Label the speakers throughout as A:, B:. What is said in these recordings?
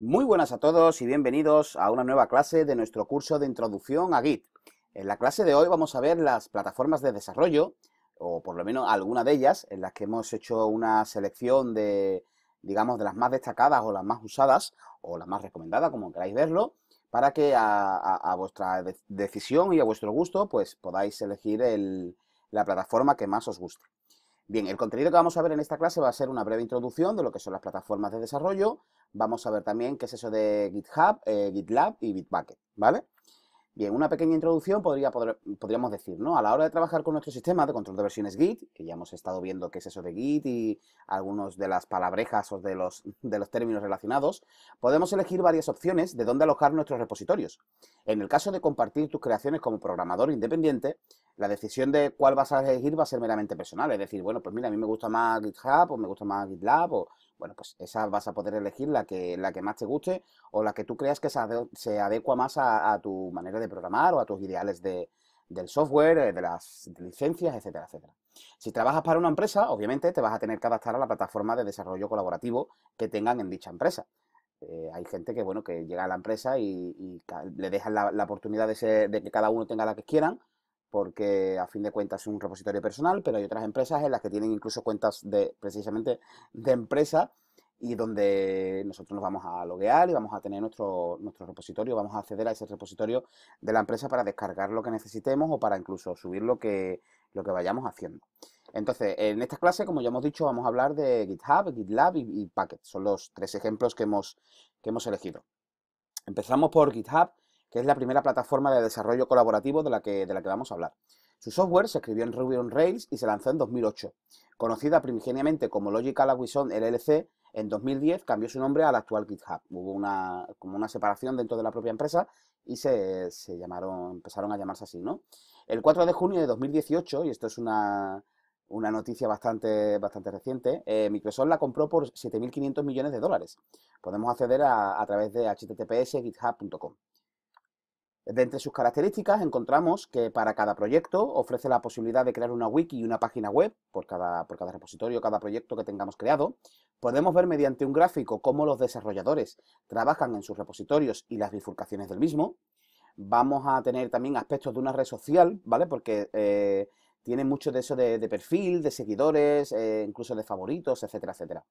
A: Muy buenas a todos y bienvenidos a una nueva clase de nuestro curso de introducción a Git. En la clase de hoy vamos a ver las plataformas de desarrollo, o por lo menos alguna de ellas, en las que hemos hecho una selección de, digamos, de las más destacadas o las más usadas, o las más recomendadas, como queráis verlo, para que a, vuestra decisión y a vuestro gusto, pues podáis elegir la plataforma que más os guste. Bien, el contenido que vamos a ver en esta clase va a ser una breve introducción de lo que son las plataformas de desarrollo. Vamos a ver también qué es eso de GitHub, eh, GitLab y Bitbucket, ¿vale? Bien, una pequeña introducción podría, podríamos decir, ¿no? A la hora de trabajar con nuestro sistema de control de versiones Git, que ya hemos estado viendo qué es eso de Git y algunos de las palabrejas o de los, de los términos relacionados, podemos elegir varias opciones de dónde alojar nuestros repositorios. En el caso de compartir tus creaciones como programador independiente, la decisión de cuál vas a elegir va a ser meramente personal. Es decir, bueno, pues mira, a mí me gusta más GitHub o me gusta más GitLab o, bueno, pues esa vas a poder elegir la que, la que más te guste o la que tú creas que se adecua más a tu manera de programar o a tus ideales de, del software, eh, de las licencias, etcétera, etcétera. Si trabajas para una empresa, obviamente te vas a tener que adaptar a la plataforma de desarrollo colaborativo que tengan en dicha empresa. Eh, hay gente que, bueno, que llega a la empresa y, le dejan la, oportunidad de, de, que cada uno tenga la que quieran, porque a fin de cuentas es un repositorio personal, pero hay otras empresas en las que tienen incluso cuentas de, precisamente, de empresa y donde nosotros nos vamos a loguear y vamos a tener nuestro, nuestro repositorio, vamos a acceder a ese repositorio de la empresa para descargar lo que necesitemos o para incluso subir lo que, lo que vayamos haciendo. Entonces, en esta clase, como ya hemos dicho, vamos a hablar de GitHub, GitLab y, y Packet. Son los tres ejemplos que hemos, que hemos elegido. Empezamos por GitHub, que es la primera plataforma de desarrollo colaborativo de la que, de la que vamos a hablar. Su software se escribió en Ruby on Rails y se lanzó en 2008. Conocida primigeniamente como Logical Aguison LLC, en 2010 cambió su nombre al actual GitHub. Hubo una, como una separación dentro de la propia empresa y se, llamaron, empezaron a llamarse así, ¿no? El 4 de junio de 2018, y esto es una, noticia bastante, bastante reciente, eh, Microsoft la compró por 7.500 millones de dólares. Podemos acceder a, a través de https github.com. De entre sus características encontramos que para cada proyecto ofrece la posibilidad de crear una wiki y una página web por cada, por cada repositorio, cada proyecto que tengamos creado. Podemos ver mediante un gráfico cómo los desarrolladores trabajan en sus repositorios y las bifurcaciones del mismo. Vamos a tener también aspectos de una red social, ¿vale? Porque eh, tiene mucho de eso de, perfil, de seguidores, eh, incluso de favoritos, etcétera, etcétera.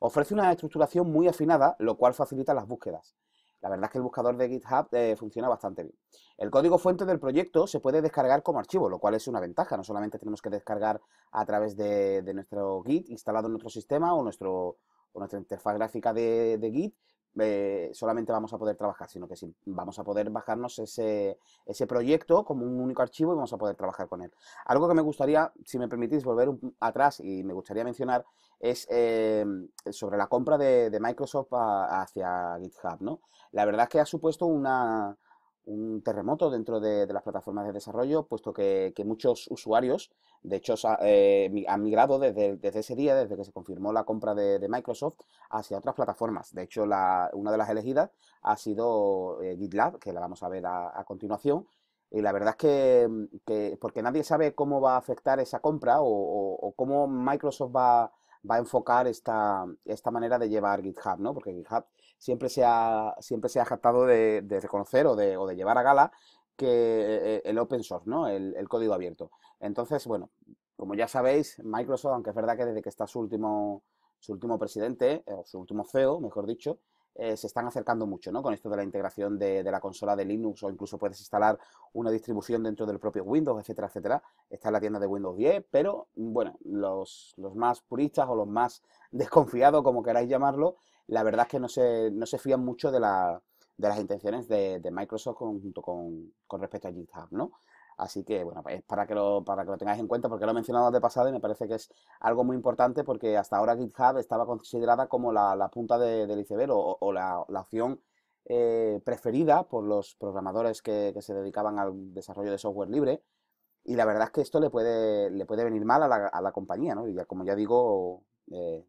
A: Ofrece una estructuración muy afinada, lo cual facilita las búsquedas. La verdad es que el buscador de GitHub eh, funciona bastante bien. El código fuente del proyecto se puede descargar como archivo, lo cual es una ventaja. No solamente tenemos que descargar a través de, nuestro Git instalado en nuestro sistema o, nuestro, nuestra interfaz gráfica de, de Git, eh, solamente vamos a poder trabajar, sino que sí, vamos a poder bajarnos ese, ese, proyecto como un único archivo y vamos a poder trabajar con él. Algo que me gustaría, si me permitís, volver atrás y me gustaría mencionar es em, sobre la compra de, Microsoft hacia GitHub. ¿no? La verdad es que ha supuesto una, un terremoto dentro de, las plataformas de desarrollo, puesto que, muchos usuarios, de hecho, ha, eh, han migrado desde, desde, ese día, desde que se confirmó la compra de, Microsoft, hacia otras plataformas. De hecho, una de las elegidas ha sido eh, GitLab, que la vamos a ver a, continuación. Y la verdad es mm, que, porque nadie sabe cómo va a afectar esa compra o, cómo Microsoft va, a va a enfocar esta, esta manera de llevar GitHub, ¿no? Porque GitHub siempre se ha, siempre se ha jactado de, reconocer o de, llevar a gala que eh, el open source, ¿no? El, código abierto. Entonces, bueno, como ya sabéis, Microsoft, aunque es verdad que desde que está su último, su último presidente, eh, o su último CEO, mejor dicho, eh, se están acercando mucho, ¿no? Con esto de la integración de, de, la consola de Linux o incluso puedes instalar una distribución dentro del propio Windows, etcétera, etcétera. Está en la tienda de Windows 10, pero bueno, los, los más puristas o los más desconfiados, como queráis llamarlo, la verdad es que no se, no se fían mucho de, de las intenciones de, de Microsoft junto con, con, respecto a GitHub, ¿no? Así que, bueno, es para que lo, para que lo tengáis en cuenta, porque lo he mencionado de pasada y me parece que es algo muy importante porque hasta ahora GitHub estaba considerada como la, punta de, del iceberg o, la, opción eh, preferida por los programadores que, se dedicaban al desarrollo de software libre. Y la verdad es que esto le puede, le puede venir mal a la, compañía, ¿no? Y ya, como ya digo, eh,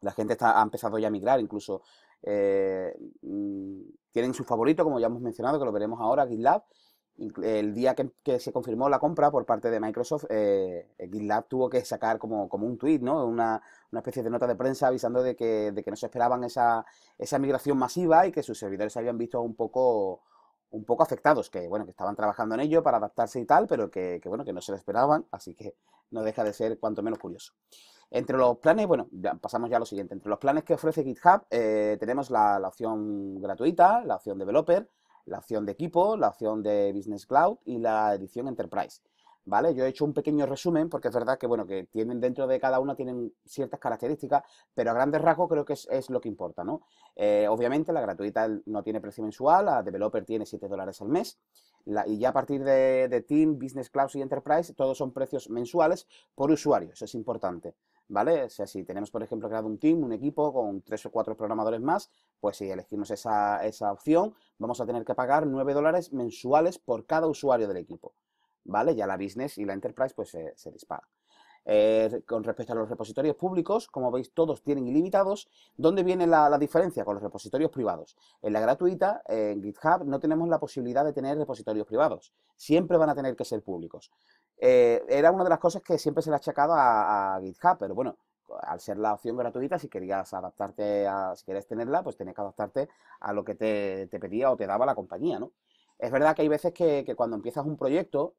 A: la gente está, ha empezado ya a migrar, incluso eh, mm, tienen su favorito, como ya hemos mencionado, que lo veremos ahora, GitLab, el día que, se confirmó la compra por parte de Microsoft, eh, eh, GitLab tuvo que sacar como, un tweet, Una, especie de nota de prensa avisando de que, no se esperaban esa, migración masiva y que sus servidores se habían visto un poco, un poco afectados, que bueno, que estaban trabajando en ello para adaptarse y tal, pero que, bueno, que no se lo esperaban, así que no deja de ser cuanto menos curioso. Entre los planes, bueno, pasamos ya a lo siguiente. Entre los planes que ofrece GitHub eh, tenemos la, la opción gratuita, la opción developer, la opción de equipo, la opción de Business Cloud y la edición Enterprise. ¿Vale? Yo he hecho un pequeño resumen porque es verdad que, bueno, que tienen dentro de cada una tienen ciertas características, pero a grandes rasgos creo que es, lo que importa, ¿no? Eh, obviamente la gratuita no tiene precio mensual, la developer tiene 7 dólares al mes, y ya a partir de, de Team, Business Cloud y Enterprise, todos son precios mensuales por usuario, eso es importante. ¿vale? si tenemos, por ejemplo, creado un team, un equipo con tres o cuatro programadores más, pues si elegimos esa, opción, vamos a tener que pagar 9 dólares mensuales por cada usuario del equipo, ¿vale? Ya la business y la enterprise pues se, dispara eh, con respecto a los repositorios públicos, como veis, todos tienen ilimitados. ¿Dónde viene la, diferencia con los repositorios privados? En la gratuita, en GitHub, no tenemos la posibilidad de tener repositorios privados. Siempre van a tener que ser públicos. Eh, era una de las cosas que siempre se le ha a, a GitHub, pero bueno, al ser la opción gratuita, si querías adaptarte a, si querías tenerla, pues tenías que adaptarte a lo que te, te pedía o te daba la compañía, ¿no? Es verdad que hay veces que, cuando empiezas un proyecto,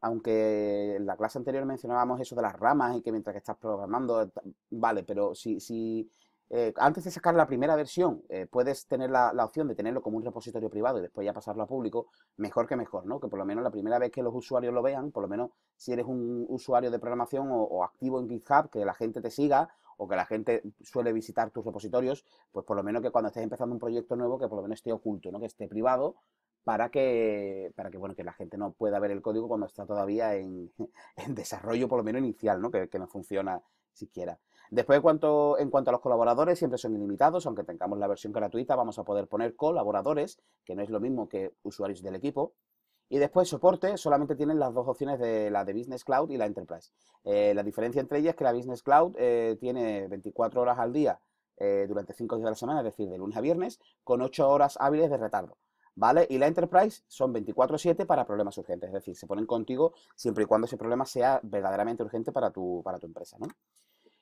A: aunque en la clase anterior mencionábamos eso de las ramas y que mientras que estás programando, vale, pero si, si, eh, antes de sacar la primera versión, eh, puedes tener la, opción de tenerlo como un repositorio privado y después ya pasarlo a público, mejor que mejor, ¿no? Que por lo menos la primera vez que los usuarios lo vean, por lo menos si eres un usuario de programación o, activo en GitHub, que la gente te siga o que la gente suele visitar tus repositorios, pues por lo menos que cuando estés empezando un proyecto nuevo, que por lo menos esté oculto, ¿no? Que esté privado para que, para que, bueno, que la gente no pueda ver el código cuando está todavía en, desarrollo, por lo menos inicial, ¿no? Que, que no funciona siquiera. Después, cuanto, en cuanto a los colaboradores, siempre son ilimitados, aunque tengamos la versión gratuita, vamos a poder poner colaboradores, que no es lo mismo que usuarios del equipo. Y después, soporte, solamente tienen las dos opciones de la de Business Cloud y la Enterprise. Eh, la diferencia entre ellas es que la Business Cloud eh, tiene 24 horas al día eh, durante 5 días de la semana, es decir, de lunes a viernes, con 8 horas hábiles de retardo. ¿vale? Y la Enterprise son 24/7 para problemas urgentes, es decir, se ponen contigo siempre y cuando ese problema sea verdaderamente urgente para tu, para tu empresa, ¿no?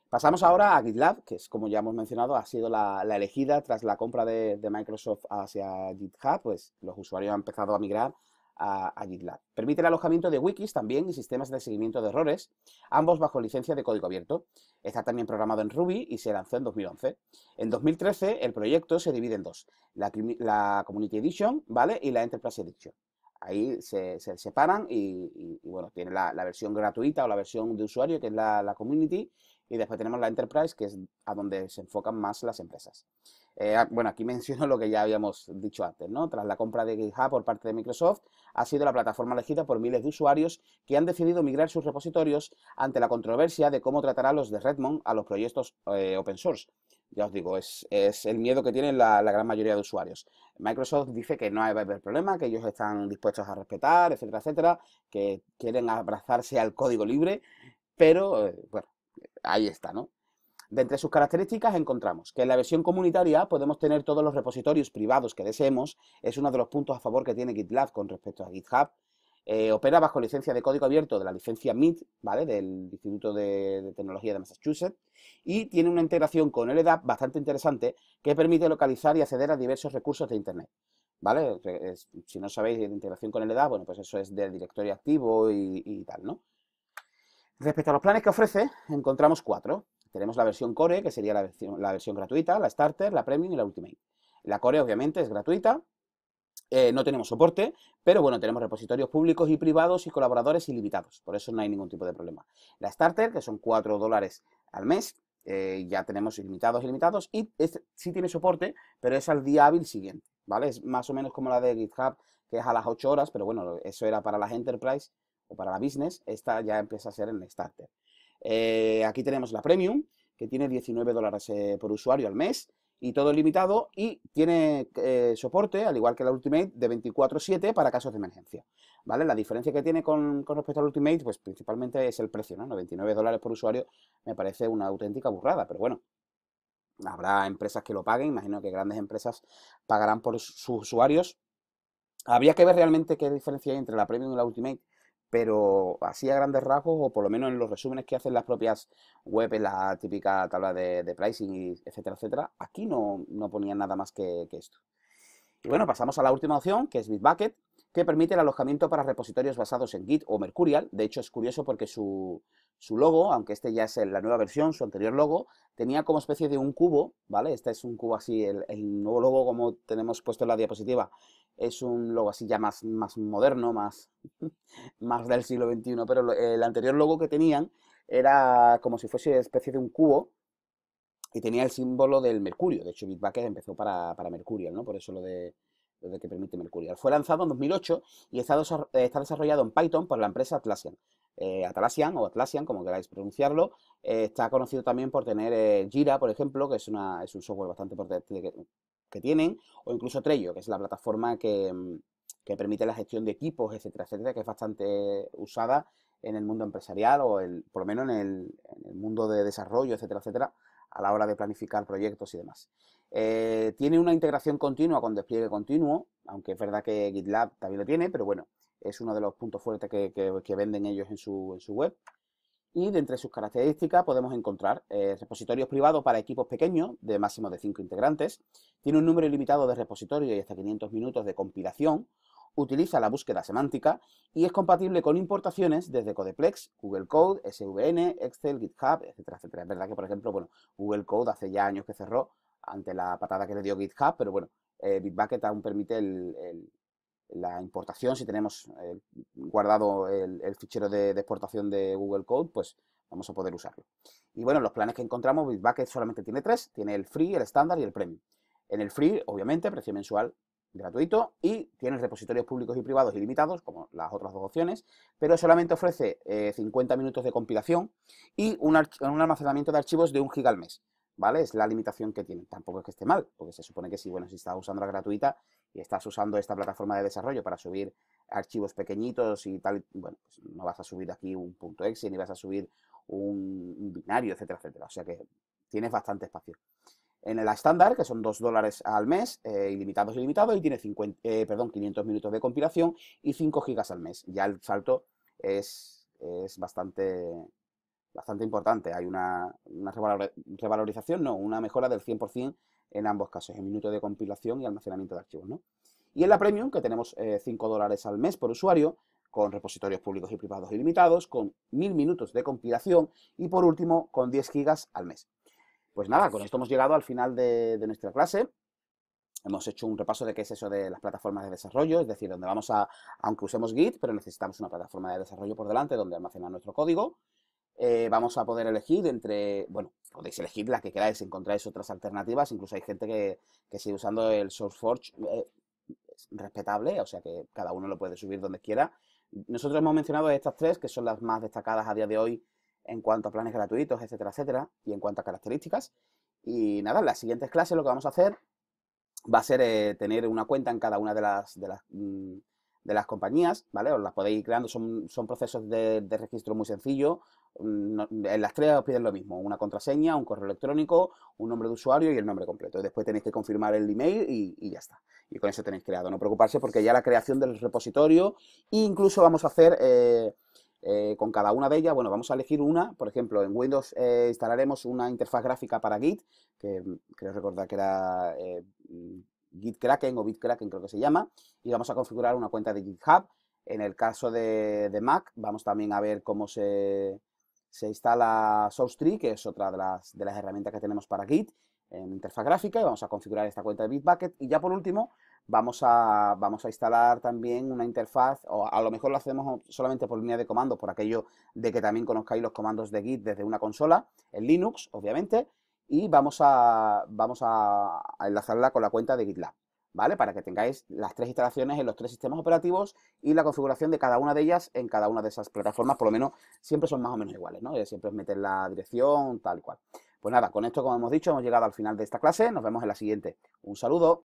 A: Pasamos ahora a GitLab, que es como ya hemos mencionado, ha sido la, elegida tras la compra de, de Microsoft hacia GitHub, pues los usuarios han empezado a migrar a, GitLab. Permite el alojamiento de wikis también y sistemas de seguimiento de errores, ambos bajo licencia de código abierto. Está también programado en Ruby y se lanzó en 2011. En 2013 el proyecto se divide en dos, la, Community Edition ¿vale? y la Enterprise Edition. Ahí se, separan y, bueno, tiene la, versión gratuita o la versión de usuario, que es la, la Community, y después tenemos la Enterprise, que es a donde se enfocan más las empresas. Eh, bueno, aquí menciono lo que ya habíamos dicho antes, ¿no? Tras la compra de GitHub por parte de Microsoft, ha sido la plataforma elegida por miles de usuarios que han decidido migrar sus repositorios ante la controversia de cómo tratará los de Redmond a los proyectos eh, open source. Ya os digo, es, el miedo que tienen la, gran mayoría de usuarios. Microsoft dice que no va haber problema, que ellos están dispuestos a respetar, etcétera, etcétera, que quieren abrazarse al código libre, pero, eh, bueno, Ahí está, ¿no? De entre sus características encontramos que en la versión comunitaria podemos tener todos los repositorios privados que deseemos, es uno de los puntos a favor que tiene GitLab con respecto a GitHub. Eh, opera bajo licencia de código abierto de la licencia MIT, ¿vale? Del Instituto de, Tecnología de Massachusetts, y tiene una integración con LDAP bastante interesante que permite localizar y acceder a diversos recursos de Internet. ¿Vale? si no sabéis de integración con LDAP, bueno, pues eso es del directorio activo y, y tal, ¿no? Respecto a los planes que ofrece, encontramos cuatro. Tenemos la versión Core, que sería la versión, gratuita, la Starter, la Premium y la Ultimate. La Core, obviamente, es gratuita, eh, no tenemos soporte, pero bueno, tenemos repositorios públicos y privados y colaboradores ilimitados. Por eso no hay ningún tipo de problema. La Starter, que son cuatro dólares al mes, eh, ya tenemos ilimitados, ilimitados, y sí tiene soporte, pero es al día hábil siguiente, ¿vale? Es más o menos como la de GitHub, que es a las 8 horas, pero bueno, eso era para las Enterprise o para la business, esta ya empieza a ser el starter. Eh, aquí tenemos la premium, que tiene 19 dólares eh, por usuario al mes y todo limitado y tiene eh, soporte, al igual que la Ultimate, de 24/7 para casos de emergencia. ¿Vale? La diferencia que tiene con, con respecto al Ultimate, pues principalmente es el precio, ¿no? 99 dólares por usuario me parece una auténtica burrada, pero bueno, habrá empresas que lo paguen, imagino que grandes empresas pagarán por sus usuarios. Habría que ver realmente qué diferencia hay entre la Premium y la Ultimate, pero así a grandes rasgos, o por lo menos en los resúmenes que hacen las propias webs, en la típica tabla de, pricing, etcétera, etcétera, aquí no, ponían nada más que, que, esto. Y bueno, pasamos a la última opción, que es Bitbucket, que permite el alojamiento para repositorios basados en Git o Mercurial. De hecho, es curioso porque su, su logo, aunque este ya es la nueva versión, su anterior logo, tenía como especie de un cubo, ¿vale? Este es un cubo así, el, nuevo logo como tenemos puesto en la diapositiva, es un logo así ya más, más moderno, más, más del siglo XXI, pero el anterior logo que tenían era como si fuese especie de un cubo y tenía el símbolo del mercurio. De hecho, Bitbucket empezó para, para Mercurial, ¿no? Por eso lo de, lo de que permite Mercurial. Fue lanzado en 2008 y está desarrollado en Python por la empresa Atlassian eh, Atlassian o Atlassian, como queráis pronunciarlo. Eh, está conocido también por tener eh, Jira, por ejemplo, que es, una, es un software bastante potente que, tienen, o incluso Trello, que es la plataforma mm, que, permite la gestión de equipos, etcétera, etcétera, que es bastante usada en el mundo empresarial o el, por lo menos en el, en el mundo de desarrollo, etcétera, etcétera, a la hora de planificar proyectos y demás. Eh, tiene una integración continua con despliegue continuo, aunque es verdad que GitLab también lo tiene, pero bueno, es uno de los puntos fuertes que, venden ellos en su, web. Y de entre sus características podemos encontrar eh, repositorios privados para equipos pequeños, de máximo de 5 integrantes. Tiene un número ilimitado de repositorios y hasta 500 minutos de compilación. Utiliza la búsqueda semántica y es compatible con importaciones desde Codeplex, Google Code, SVN, Excel, GitHub, etcétera, etcétera. Es verdad que, por ejemplo, bueno, Google Code hace ya años que cerró ante la patada que le dio GitHub, pero bueno, eh, Bitbucket aún permite el la importación, si tenemos eh, guardado el, fichero de, exportación de Google Code, pues vamos a poder usarlo. Y bueno, los planes que encontramos, Bitbucket pues solamente tiene tres, tiene el free, el estándar y el premium. En el free, obviamente, precio mensual gratuito y tiene repositorios públicos y privados ilimitados, como las otras dos opciones, pero solamente ofrece 50 eh, minutos de compilación y un, almacenamiento de archivos de un giga al mes. ¿Vale? Es la limitación que tiene. Tampoco es que esté mal, porque se supone que si, bueno, si está usando la gratuita, y estás usando esta plataforma de desarrollo para subir archivos pequeñitos y tal, bueno, pues no vas a subir aquí un punto .exe ni vas a subir un binario, etcétera, etcétera. O sea que tienes bastante espacio. En el estándar, que son 2 dólares al mes, eh, ilimitados y limitados, y tiene eh, perdón, 500 minutos de compilación y 5 gigas al mes. Ya el salto es, es bastante, bastante importante. Hay una, una revalorización, no, una mejora del 100% en ambos casos, en minutos de compilación y almacenamiento de archivos. ¿no? Y en la Premium, que tenemos 5 eh, dólares al mes por usuario, con repositorios públicos y privados ilimitados, con 1000 minutos de compilación y por último con 10 gigas al mes. Pues nada, con esto hemos llegado al final de, de nuestra clase. Hemos hecho un repaso de qué es eso de las plataformas de desarrollo, es decir, donde vamos a, aunque usemos Git, pero necesitamos una plataforma de desarrollo por delante donde almacenar nuestro código. Eh, vamos a poder elegir entre, bueno, podéis elegir la que queráis, encontráis otras alternativas, incluso hay gente que, sigue usando el SourceForge, eh, respetable, o sea que cada uno lo puede subir donde quiera. Nosotros hemos mencionado estas tres, que son las más destacadas a día de hoy en cuanto a planes gratuitos, etcétera, etcétera, y en cuanto a características. Y nada, en las siguientes clases lo que vamos a hacer va a ser eh, tener una cuenta en cada una de las, de las, mm, compañías, ¿vale? Os las podéis ir creando, son, procesos de, de registro muy sencillos, en las tres os piden lo mismo, una contraseña, un correo electrónico, un nombre de usuario y el nombre completo. Después tenéis que confirmar el email y, ya está. Y con eso tenéis creado. No preocuparse porque ya la creación del repositorio, incluso vamos a hacer eh, eh, con cada una de ellas, bueno, vamos a elegir una, por ejemplo, en Windows eh, instalaremos una interfaz gráfica para Git, que creo recordar que era... Git Kraken o BitKraken creo que se llama, y vamos a configurar una cuenta de GitHub. En el caso de Mac, vamos también a ver cómo se, se instala SourceTree, que es otra de las, de las herramientas que tenemos para Git en interfaz gráfica y vamos a configurar esta cuenta de Bitbucket y ya por último vamos a, vamos a instalar también una interfaz o a lo mejor lo hacemos solamente por línea de comandos por aquello de que también conozcáis los comandos de Git desde una consola en Linux obviamente y vamos a, vamos a enlazarla con la cuenta de GitLab. ¿vale? Para que tengáis las tres instalaciones en los tres sistemas operativos y la configuración de cada una de ellas en cada una de esas plataformas, por lo menos siempre son más o menos iguales, ¿no? Siempre es meter la dirección, tal y cual. Pues nada, con esto, como hemos dicho, hemos llegado al final de esta clase. Nos vemos en la siguiente. Un saludo.